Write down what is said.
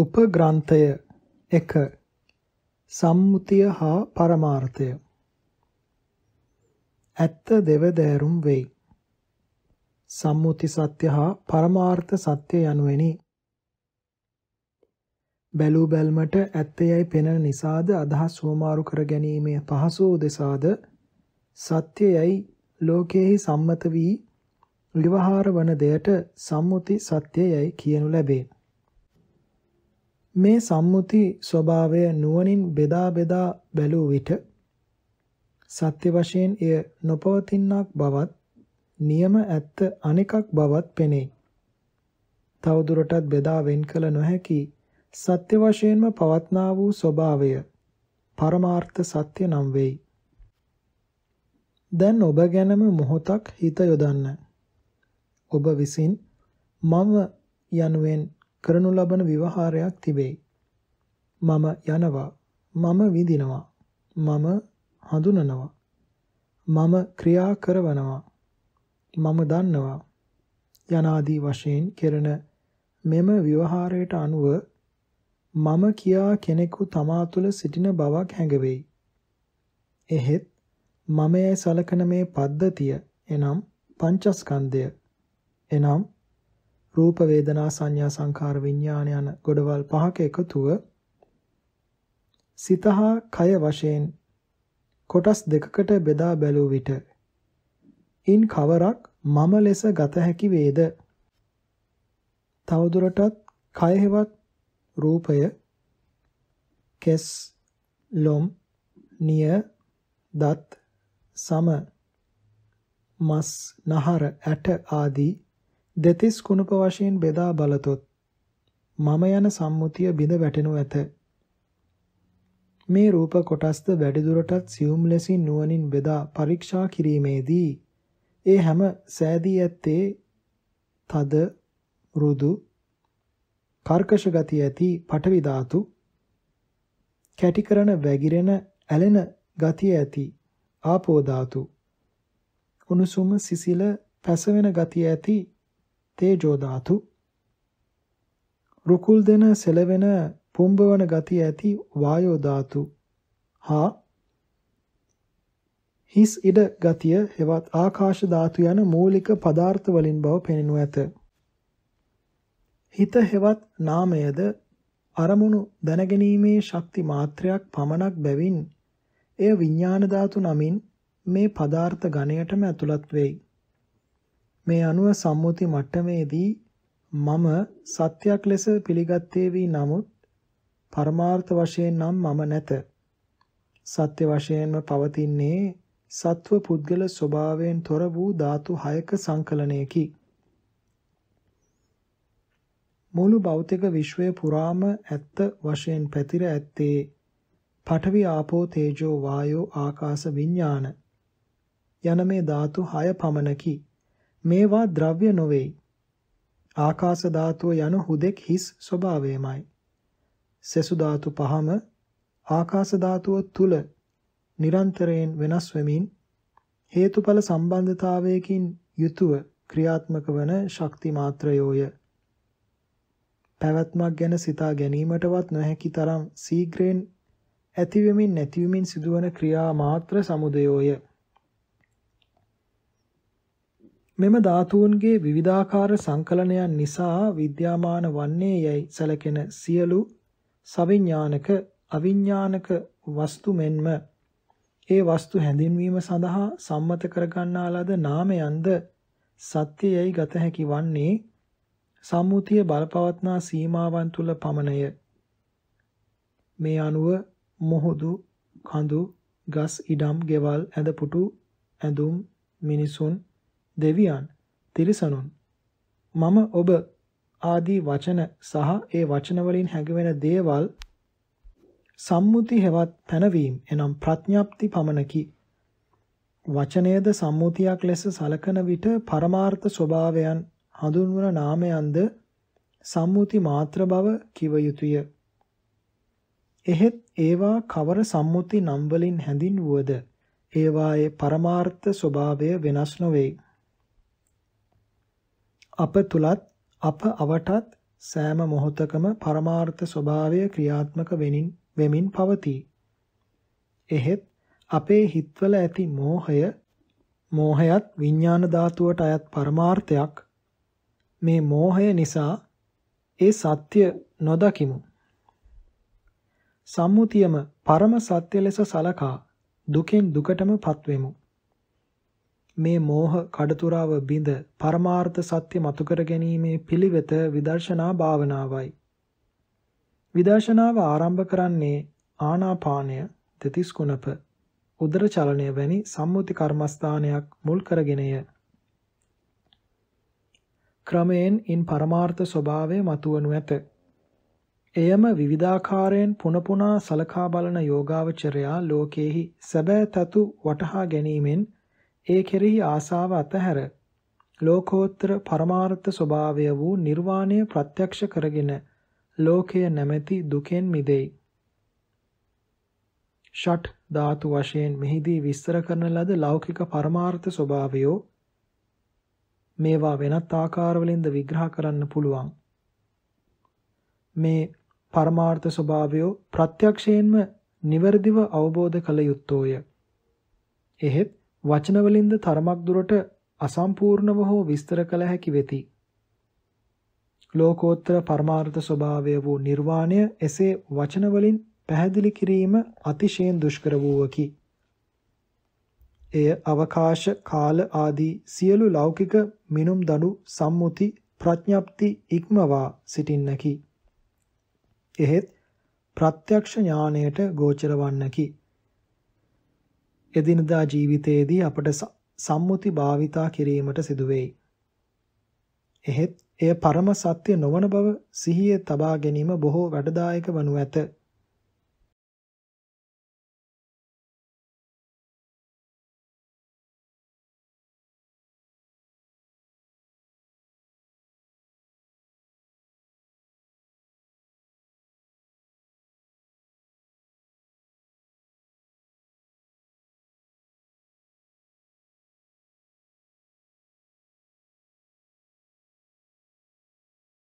උපග්‍රන්ථය 1 සම්මුතිය හා පරමාර්ථය ඇත්ත දෙවදෑරුම් වෙයි සම්මුති සත්‍ය හා පරමාර්ථ සත්‍ය යනුවෙනි බැලූ බැල්මට ඇත්තයයි පෙනෙන නිසාද අදහස් හෝමාරු කර ගැනීමේ පහසු දෙසාද සත්‍යයයි ලෝකයෙහි සම්මත වී විවහාර වන දෙයට සම්මුති සත්‍යයයි කියනු ලැබේ මේ සම්මුති ස්වභාවය නුවණින් බෙදා බෙදා බැලූ විට සත්‍ය වශයෙන් එය නොපවතිනක් බවත් නියම ඇත්ත අනෙකක් බවත් පෙනේ. තවදුරටත් බෙදා වෙන් කළ නොහැකි සත්‍ය වශයෙන්ම පවත්නා වූ ස්වභාවය පරමාර්ථ සත්‍ය නම් වෙයි. දැන් ඔබ ගැනම මොහොතක් හිත යොදන්න. ඔබ විසින් මම යනුවෙන් කරනු ලබන විවහාරයක් තිබේ. මම යනවා. මම විඳිනවා. මම හඳුනනවා. මම ක්‍රියා කරවනවා. මම දන්නවා. යනාදී වශයෙන් කෙරෙන මෙම විවහාරයට අනුව මම කියා කෙනෙකු තමා තුළ සිටින බවක් හැඟවෙයි. එහෙත් මම ඇයි සලකන මේ පද්ධතිය එනම් පංචස්කන්ධය එනම් රූප වේදනා සංඥා සංඛාර විඥාන යන ගොඩවල් පහක එකතුව සිතහා කය වශයෙන් කොටස් දෙකකට බෙදා බැලූ විට ඉන් කවරක් මම ලෙස ගත හැකි වේද? තවදුරටත් කයෙහිවත් රූපය කෙස් ලොම් නිය දත් සම මස් නහර ඇට ආදී දෙතිස් කුණප වශයෙන් බෙදා බලතොත් මම යන සම්මුතිය බිඳ වැටෙනු ඇත. මේ රූප කොටස්ද වැඩිදුරටත් සියුම් ලෙසින් නුවණින් බෙදා පරීක්ෂා කිරීමේදී ඒ හැම සෑදී ඇත්තේ තද රුදු කර්කශ ගති ඇති පටවි ධාතු කැටි කරන වැగిරෙන ඇලෙන ගතිය ඇති ආපෝ ධාතු උණුසුම සිසිල පැසවෙන ගතිය ඇති තේජෝ ධාතු රුකුල් දෙන සෙලවෙන පුම්බවන ගතිය ඇති වායෝ ධාතු හා හිස් ඉඩ ගතිය හෙවත් ආකාශ ධාතු යන මූලික පදාර්ථ වලින් බව පෙනෙනු ඇත හිත හෙවත් නාමයද අරමුණු දැනගැනීමේ ශක්ති මාත්‍රයක් පමණක් බැවින් එය විඥාන ධාතු නමින් මේ පදාර්ථ ගණයටම ඇතුළත් වෙයි මේ අනුව සම්මුති මට්ටමේදී මම සත්‍යයක් ලෙස පිළිගත්තේ වී නමුත් පරමාර්ථ වශයෙන් නම් මම නැත. සත්‍ය වශයෙන්ම පවතින්නේ සත්ව පුද්ගල ස්වභාවයෙන් තොර වූ ධාතු හයක සංකලනයකි. මුළු භෞතික විශ්වය පුරාම ඇත්ත වශයෙන් පැතිර ඇත්තේ පඨවි ආපෝ තේජෝ වායෝ ආකාශ විඥාන යන මේ ධාතු හය පමණකි. මේවා ද්‍රව්‍ය නොවේයි. ආකාශ ධාතුව යන හුදෙක් හිස් ස්වභාවයමයි. සසු ධාතු පහම ආකාශ ධාතුව තුල නිරන්තරයෙන් වෙනස් වෙමින් හේතුඵල සම්බන්ධතාවයකින් යුතුව ක්‍රියාත්මක වන ශක්ති මාත්‍රයෝය. පැවැත්මක් ගැන සිතා ගැනීමටවත් නොහැකි තරම් සීඝ්‍රයෙන් ඇතිවෙමින් නැතිවෙමින් සිදුවන ක්‍රියා මාත්‍ර සමුදයෝය. මෙම ධාතුන්ගේ විවිධාකාර සංකලනයන් නිසා විද්‍යාමාන වන්නේ යයි සැලකෙන සියලු සවිඥානික අවිඥානික වස්තු මෙන්ම ඒ වස්තු හැඳින්වීම සඳහා සම්මත කරගන්නා ලද නාමයන්ද සත්‍යයයි ගත හැකි වන්නේ සම්මුතිය බලපවත්නා සීමාවන් තුල පමණය මේ අනුව මොහුදු කඳු ගස් ඉඩම් ගෙවල් ඇඳපුටු ඇඳුම් මිනිසුන් දෙවියන්, තිරිසනුන් මම ඔබ ආදී වචන සහ ඒ වචන වලින් හැඟවෙන දේවල් සම්මුති හෙවත් පැනවීම එනම් ප්‍රඥාප්ති පමණකි. වචනයේද සම්මුතියක් ලෙස සලකන විට පරමාර්ථ ස්වභාවයන් හඳුන්වන නාමයන්ද සම්මුති මාත්‍ර බව කිව යුතුය. එහෙත් ඒවා කවර සම්මුති නම් වලින් හැඳින්වුවද ඒවායේ පරමාර්ථ ස්වභාවය වෙනස් නොවේ. අප තුලත් අප අවටත් සෑම මොහොතකම පරමාර්ථ ස්වභාවය ක්‍රියාත්මක වෙමින් වෙමින් පවතී. එහෙත් අපේ හිත්වල ඇති මෝහය මෝහයත් විඥාන ධාතුවට අයත් පරමාර්ථයක් මේ මෝහය නිසා ඒ සත්‍ය නොදකිමු. සම්මුතියම පරම සත්‍ය ලෙස සලකා දුකෙන් දුකටම පත්වෙමු. මේ මෝහ කඩතුරාව බිඳ පරමාර්ථ සත්‍ය මතු කර ගැනීමේ පිළිවෙත විදර්ශනා භාවනාවයි. විදර්ශනාව ආරම්භ කරන්නේ ආනාපානය, තෙතිස් කුණප, උදර චලනය වැනි සම්මුති කර්මස්ථානයක් මුල් කරගෙනය. ක්‍රමයෙන් ඉන් පරමාර්ථ ස්වභාවය මතුවනු ඇත. එයම විවිධාකාරයෙන් පුනපුනා සලකා බලන යෝගාවචරයා ලෝකෙහි සැබෑ තතු වටහා ගැනීමෙන් ඒ කෙරෙහි ආසාව අතහැර ලෝකෝත්තර පරමාර්ථ ස්වභාවය වූ නිර්වාණය ප්‍රත්‍යක්ෂ කරගෙන ලෝකය නැමැති දුකෙන් මිදෙයි. ෂට් ධාතු වශයෙන් මෙහිදී විස්තර කරන ලද ලෞකික පරමාර්ථ ස්වභාවයෝ මේවා වෙනත් ආකාරවලින්ද විග්‍රහ කරන්න පුළුවන්. මේ පරමාර්ථ ස්වභාවයෝ ප්‍රත්‍යක්ෂයෙන්ම නිවැරදිව අවබෝධ කළ යුත්තෝය. එහෙත් වචනවලින්ද තරමක් දුරට අසම්පූර්ණව හෝ විස්තර කළ හැකි වෙති. ලෝකෝත්තර පරමාර්ථ ස්වභාවය වූ නිර්වාණය එසේ වචනවලින් පැහැදිලි කිරීම අතිශයින් දුෂ්කර වූවකි. එය අවකාශ කාල ආදී සියලු ලෞකික මිනුම් දඩු සම්මුති ප්‍රඥප්ති ඉක්මවා සිටින්නකි. එහෙත් ප්‍රත්‍යක්ෂ ඥාණයට ගෝචර වන්නකි. එදිනදා ජීවිතයේදී අපට සම්මුති භාවිතා කිරීමට සිදුවේයි. එහෙත් එය පරම සත්‍ය නොවන බව සිහියේ තබා ගැනීම බොහෝ වැඩදායක වනු ඇත.